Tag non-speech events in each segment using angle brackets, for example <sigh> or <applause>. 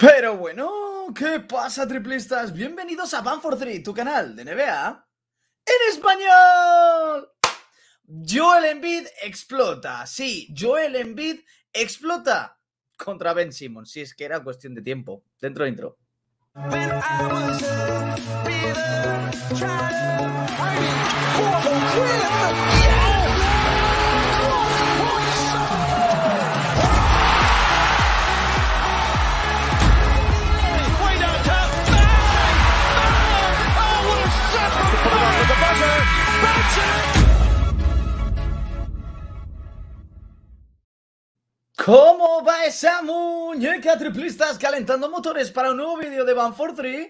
Pero bueno, ¿qué pasa triplistas? Bienvenidos a Banfor 3, tu canal de NBA en español. Joel Embiid explota, sí, Joel Embiid explota contra Ben Simmons, si es que era cuestión de tiempo. Dentro intro. ¿Cómo va esa muñeca triplistas calentando motores para un nuevo vídeo de Van for 3?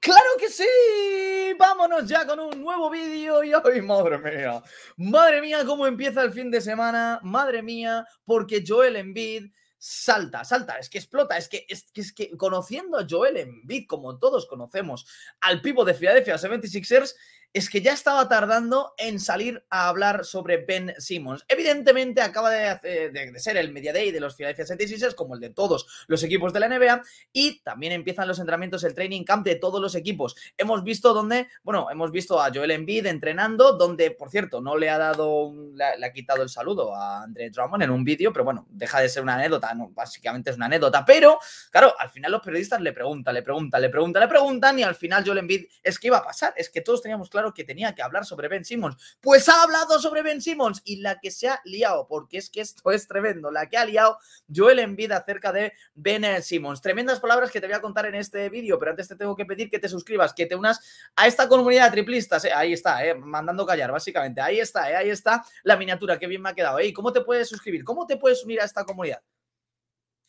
¡Claro que sí! Vámonos ya con un nuevo vídeo y hoy, madre mía, madre mía, cómo empieza el fin de semana, madre mía, porque Joel Embiid salta, salta, es que explota, es que, es, que, conociendo a Joel Embiid, como todos conocemos, al pivo de Philadelphia 76ers, es que ya estaba tardando en salir a hablar sobre Ben Simmons. Evidentemente acaba de, de, ser el media day de los Philadelphia 76ers, como el de todos los equipos de la NBA, y también empiezan los entrenamientos, el training camp de todos los equipos. Hemos visto donde, bueno, hemos visto a Joel Embiid entrenando, donde, por cierto, no le ha dado, le, ha quitado el saludo a André Drummond en un vídeo, pero bueno, deja de ser una anécdota, no, básicamente es una anécdota, pero claro, al final los periodistas le preguntan, le preguntan, le preguntan, le preguntan, y al final Joel Embiid es que iba a pasar, es que todos teníamos claro que tenía que hablar sobre Ben Simmons. Pues ha hablado sobre Ben Simmons y la que se ha liado, porque es que esto es tremendo, la que ha liado Joel en vida acerca de Ben Simmons. Tremendas palabras que te voy a contar en este vídeo, pero antes te tengo que pedir que te suscribas, que te unas a esta comunidad de triplistas. Eh. ahí está, eh, mandando callar, básicamente. Ahí está, eh, ahí está la miniatura, Que bien me ha quedado. cómo te puedes suscribir? ¿Cómo te puedes unir a esta comunidad?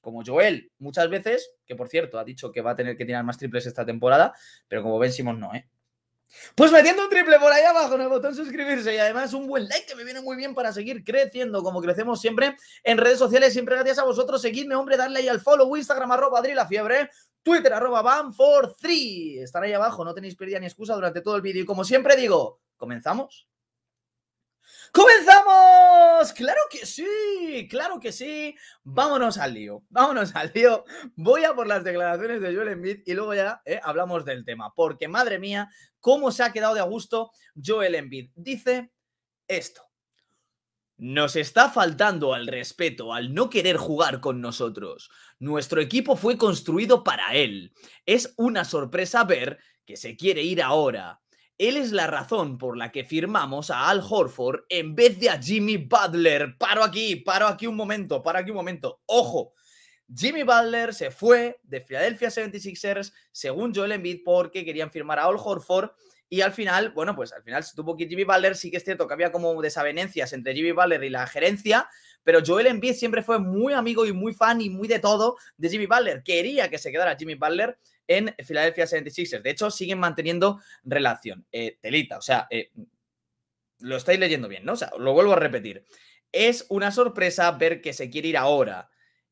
como Joel muchas veces, que por cierto ha dicho que va a tener que tirar más triples esta temporada, pero como Ben Simmons no, ¿eh? Pues metiendo un triple por ahí abajo en el botón suscribirse y además un buen like que me viene muy bien para seguir creciendo como crecemos siempre en redes sociales. Siempre gracias a vosotros. Seguidme, hombre, darle ahí al follow, Instagram, arroba Adri la fiebre, Twitter, arroba van for three. Están ahí abajo, no tenéis pérdida ni excusa durante todo el vídeo. Y como siempre digo, ¿comenzamos? ¡Comenzamos! ¡Claro que sí! ¡Claro que sí! Vámonos al lío, vámonos al lío. Voy a por las declaraciones de Joel Embiid y luego ya eh, hablamos del tema. Porque, madre mía, cómo se ha quedado de a Joel Embiid. Dice esto. Nos está faltando al respeto al no querer jugar con nosotros. Nuestro equipo fue construido para él. Es una sorpresa ver que se quiere ir ahora. Él es la razón por la que firmamos a Al Horford en vez de a Jimmy Butler. Paro aquí, paro aquí un momento, paro aquí un momento. Ojo, Jimmy Butler se fue de Philadelphia 76ers, según Joel Embiid, porque querían firmar a Al Horford. Y al final, bueno, pues al final se tuvo que Jimmy Butler, sí que es cierto que había como desavenencias entre Jimmy Butler y la gerencia, pero Joel Embiid siempre fue muy amigo y muy fan y muy de todo de Jimmy Butler. Quería que se quedara Jimmy Butler en Philadelphia 76ers. De hecho, siguen manteniendo relación. Eh, telita, o sea, eh, lo estáis leyendo bien, ¿no? O sea, lo vuelvo a repetir. Es una sorpresa ver que se quiere ir ahora.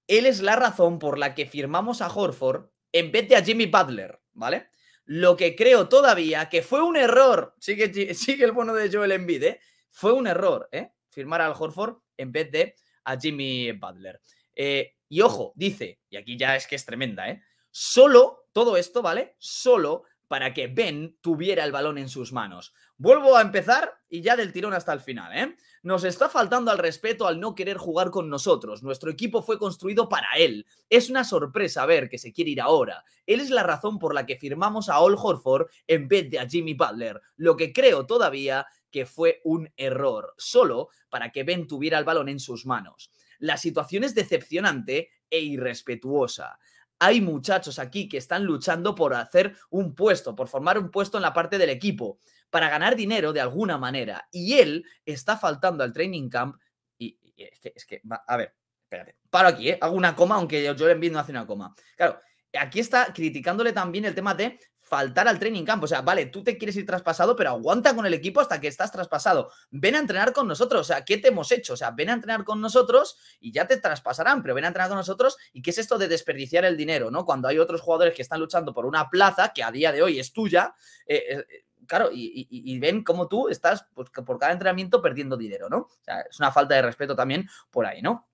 Él es la razón por la que firmamos a Horford en vez de a Jimmy Butler, ¿vale? Lo que creo todavía que fue un error, sigue, sigue el bono de Joel Embiid, ¿eh? Fue un error, ¿eh? firmar al Horford en vez de a Jimmy Butler. Eh, y ojo, dice, y aquí ya es que es tremenda, ¿eh? Solo, todo esto, ¿vale? Solo para que Ben tuviera el balón en sus manos. Vuelvo a empezar y ya del tirón hasta el final, ¿eh? Nos está faltando al respeto al no querer jugar con nosotros. Nuestro equipo fue construido para él. Es una sorpresa ver que se quiere ir ahora. Él es la razón por la que firmamos a Al Horford en vez de a Jimmy Butler. Lo que creo todavía que fue un error, solo para que Ben tuviera el balón en sus manos. La situación es decepcionante e irrespetuosa. Hay muchachos aquí que están luchando por hacer un puesto, por formar un puesto en la parte del equipo, para ganar dinero de alguna manera. Y él está faltando al training camp. Y, es, que, es a ver, espérate, paro aquí, ¿eh? hago una coma, aunque yo le envío no hace una coma. Claro, aquí está criticándole también el tema de faltar al training camp. O sea, vale, tú te quieres ir traspasado, pero aguanta con el equipo hasta que estás traspasado. Ven a entrenar con nosotros. O sea, ¿qué te hemos hecho? O sea, ven a entrenar con nosotros y ya te traspasarán, pero ven a entrenar con nosotros. ¿Y qué es esto de desperdiciar el dinero, no? Cuando hay otros jugadores que están luchando por una plaza que a día de hoy es tuya. Eh, eh, eh, claro, y, y, ven cómo tú estás pues, por cada entrenamiento perdiendo dinero, ¿no? O sea, es una falta de respeto también por ahí, ¿no?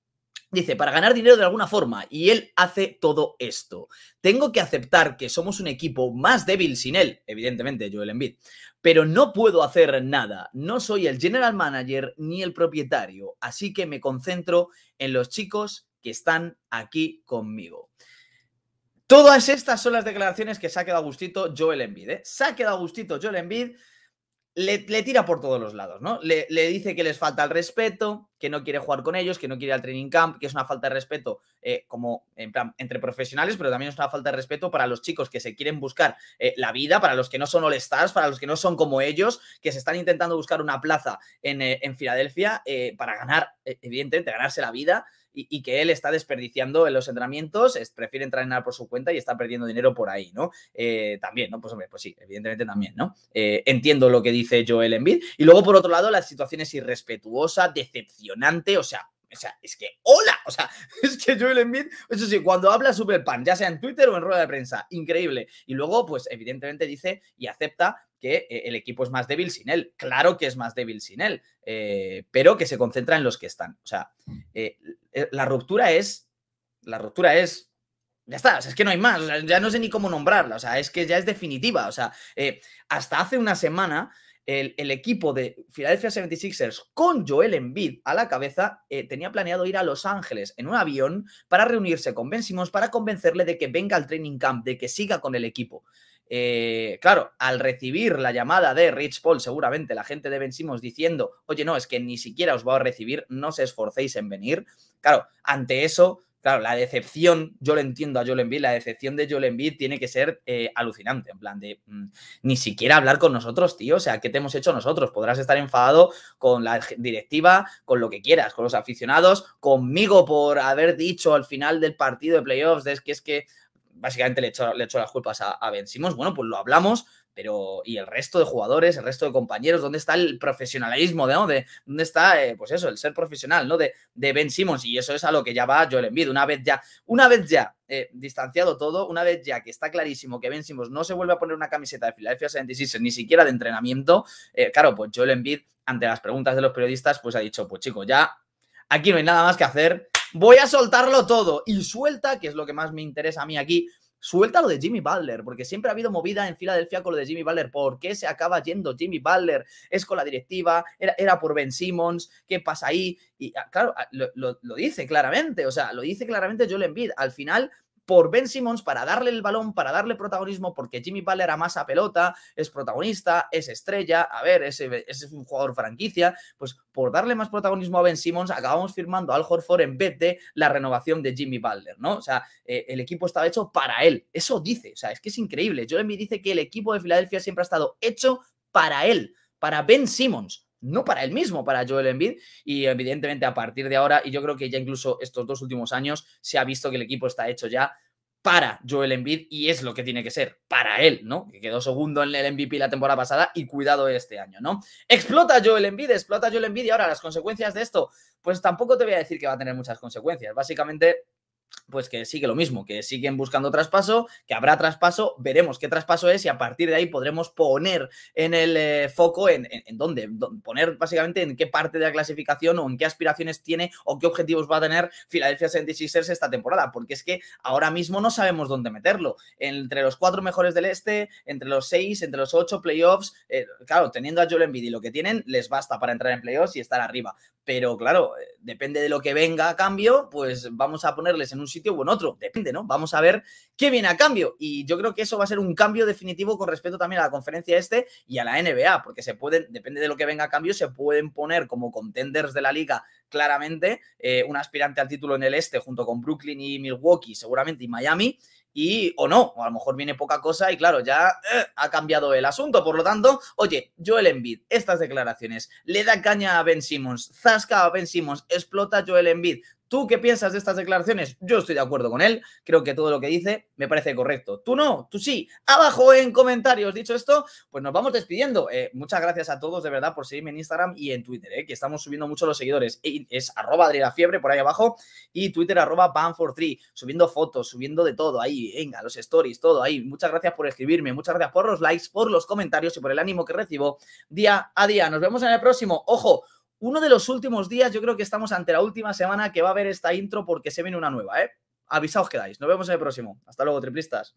Dice, para ganar dinero de alguna forma, y él hace todo esto. Tengo que aceptar que somos un equipo más débil sin él, evidentemente, Joel Embiid, pero no puedo hacer nada. No soy el general manager ni el propietario, así que me concentro en los chicos que están aquí conmigo. Todas estas son las declaraciones que se ha quedado a gustito Joel Embiid. ¿eh? Se ha quedado gustito Joel Embiid le, tira por todos los lados, ¿no? Le, dice que les falta el respeto, que no quiere jugar con ellos, que no quiere al training camp, que es una falta de respeto eh, como en plan, entre profesionales, pero también es una falta de respeto para los chicos que se quieren buscar eh, la vida, para los que no son all stars, para los que no son como ellos, que se están intentando buscar una plaza en, eh, en Filadelfia para ganar, evidentemente, ganarse la vida y, que él está desperdiciando en los entrenamientos, es, prefiere entrenar por su cuenta y está perdiendo dinero por ahí, ¿no? Eh, también, ¿no? Pues hombre, pues sí, evidentemente también, ¿no? Eh, entiendo lo que dice Joel Embiid. Y luego, por otro lado, la situación es irrespetuosa, decepcionante, o sea, o sea, es que hola, o sea, <laughs> es que Joel Embiid, eso sí, cuando habla Superpan, pan, ya sea en Twitter o en rueda de prensa, increíble. Y luego, pues evidentemente dice y acepta que eh, el equipo es más débil sin él. Claro que es más débil sin él, eh, pero que se concentra en los que están. O sea, eh, la ruptura es, la ruptura es ya está, o sea, es que no hay más, ya no sé ni cómo nombrarla, o sea, es que ya es definitiva, o sea, hasta hace una semana el, equipo de Philadelphia 76ers con Joel Embiid a la cabeza eh, tenía planeado ir a Los Ángeles en un avión para reunirse con Ben para convencerle de que venga al training camp, de que siga con el equipo. Eh, claro, al recibir la llamada de Rich Paul, seguramente la gente de Ben diciendo, oye, no, es que ni siquiera os va a recibir, no os esforcéis en venir. Claro, ante eso, Claro, la decepción, yo lo entiendo a Joel Embiid, la decepción de Joel Embiid tiene que ser eh, alucinante, en plan de mm, ni siquiera hablar con nosotros, tío, o sea, ¿qué te hemos hecho nosotros? Podrás estar enfadado con la directiva, con lo que quieras, con los aficionados, conmigo por haber dicho al final del partido de playoffs, es que es que básicamente le echó, le las culpas a, a Bueno, pues lo hablamos, pero y el resto de jugadores, el resto de compañeros, ¿dónde está el profesionalismo? De, ¿Dónde está, eh, pues eso, el ser profesional, ¿no? De, de, Ben Simmons, y eso es a lo que ya va Joel Embiid, una vez ya, una vez ya eh, distanciado todo, una vez ya que está clarísimo que Ben Simmons no se vuelve a poner una camiseta de Philadelphia 76 ni siquiera de entrenamiento, eh, claro, pues Joel Embiid, ante las preguntas de los periodistas, pues ha dicho, pues chicos, ya aquí no hay nada más que hacer, voy a soltarlo todo, y suelta, que es lo que más me interesa a mí aquí, Suelta lo de Jimmy Butler, porque siempre ha habido movida en Filadelfia con lo de Jimmy Butler. ¿Por qué se acaba yendo Jimmy Butler? Es con la directiva, era, por Ben Simmons, ¿qué pasa ahí? Y ah, claro, ah, lo, dice claramente, o sea, lo dice claramente Joel Embiid. Al final por Ben Simmons para darle el balón, para darle protagonismo, porque Jimmy Butler a pelota, es protagonista, es estrella, a ver, es, es un jugador franquicia, pues por darle más protagonismo a Ben Simmons acabamos firmando Al Horford en vez de la renovación de Jimmy Butler, ¿no? O sea, eh, el equipo estaba hecho para él, eso dice, o sea, es que es increíble. Joel Embiid dice que el equipo de Filadelfia siempre ha estado hecho para él, para Ben Simmons, no para él mismo, para Joel Embiid. Y evidentemente a partir de ahora, y yo creo que ya incluso estos dos últimos años, se ha visto que el equipo está hecho ya para Joel Embiid y es lo que tiene que ser, para él, ¿no? Que quedó segundo en el MVP la temporada pasada y cuidado este año, ¿no? Explota Joel Embiid, explota Joel Embiid y ahora las consecuencias de esto, pues tampoco te voy a decir que va a tener muchas consecuencias. Básicamente pues que sigue lo mismo, que siguen buscando traspaso, que habrá traspaso, veremos qué traspaso es y a partir de ahí podremos poner en el eh, foco en, en, dónde, poner básicamente en qué parte de la clasificación o en qué aspiraciones tiene o qué objetivos va a tener Philadelphia 76ers esta temporada, porque es que ahora mismo no sabemos dónde meterlo, entre los cuatro mejores del este, entre los seis, entre los ocho playoffs, eh, claro, teniendo a Joel Embiid y lo que tienen, les basta para entrar en playoffs y estar arriba, pero claro, eh, depende de lo que venga a cambio, pues vamos a ponerles en un un sitio o en otro. Depende, ¿no? Vamos a ver qué viene a cambio. Y yo creo que eso va a ser un cambio definitivo con respecto también a la conferencia este y a la NBA, porque se pueden, depende de lo que venga a cambio, se pueden poner como contenders de la liga claramente eh, un aspirante al título en el este junto con Brooklyn y Milwaukee, seguramente, y Miami y o no, o a lo mejor viene poca cosa y claro, ya eh, ha cambiado el asunto. Por lo tanto, oye, Joel Embiid, estas declaraciones, le da caña a Ben Simmons, zasca a Ben Simmons, explota Joel Embiid, ¿Tú qué piensas de estas declaraciones? Yo estoy de acuerdo con él, creo que todo lo que dice me parece correcto. ¿Tú no? ¿Tú sí? Abajo en comentarios, dicho esto, pues nos vamos despidiendo. Eh, muchas gracias a todos de verdad por seguirme en Instagram y en Twitter, eh, que estamos subiendo mucho los seguidores. Es arroba Fiebre por ahí abajo y Twitter arroba Ban43, subiendo fotos, subiendo de todo ahí, venga, los stories, todo ahí. Muchas gracias por escribirme, muchas gracias por los likes, por los comentarios y por el ánimo que recibo día a día. Nos vemos en el próximo. Ojo, uno de los últimos días, yo creo que estamos ante la última semana que va a haber esta intro porque se viene una nueva, ¿eh? Avisaos dais. Nos vemos en el próximo. Hasta luego, triplistas.